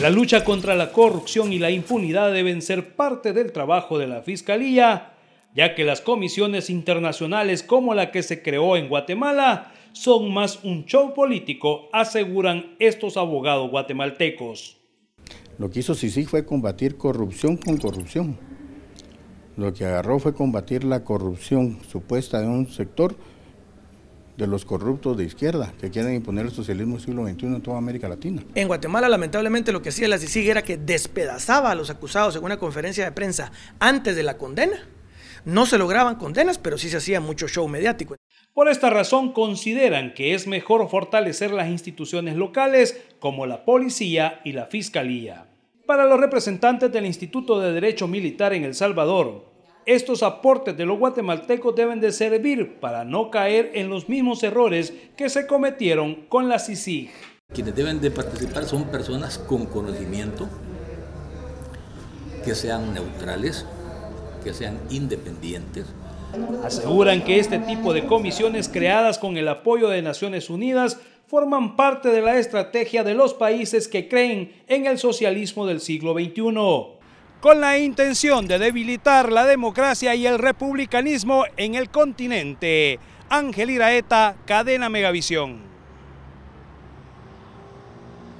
La lucha contra la corrupción y la impunidad deben ser parte del trabajo de la Fiscalía, ya que las comisiones internacionales como la que se creó en Guatemala son más un show político, aseguran estos abogados guatemaltecos. Lo que hizo Sisi fue combatir corrupción con corrupción. Lo que agarró fue combatir la corrupción supuesta de un sector de los corruptos de izquierda que quieren imponer el socialismo del siglo XXI en toda América Latina. En Guatemala, lamentablemente, lo que hacía la CICIG era que despedazaba a los acusados en una conferencia de prensa antes de la condena. No se lograban condenas, pero sí se hacía mucho show mediático. Por esta razón consideran que es mejor fortalecer las instituciones locales como la policía y la fiscalía. Para los representantes del Instituto de Derecho Militar en El Salvador, estos aportes de los guatemaltecos deben de servir para no caer en los mismos errores que se cometieron con la CICIG. Quienes deben de participar son personas con conocimiento, que sean neutrales, que sean independientes, Aseguran que este tipo de comisiones creadas con el apoyo de Naciones Unidas forman parte de la estrategia de los países que creen en el socialismo del siglo XXI con la intención de debilitar la democracia y el republicanismo en el continente. Ángel Iraeta, Cadena Megavisión.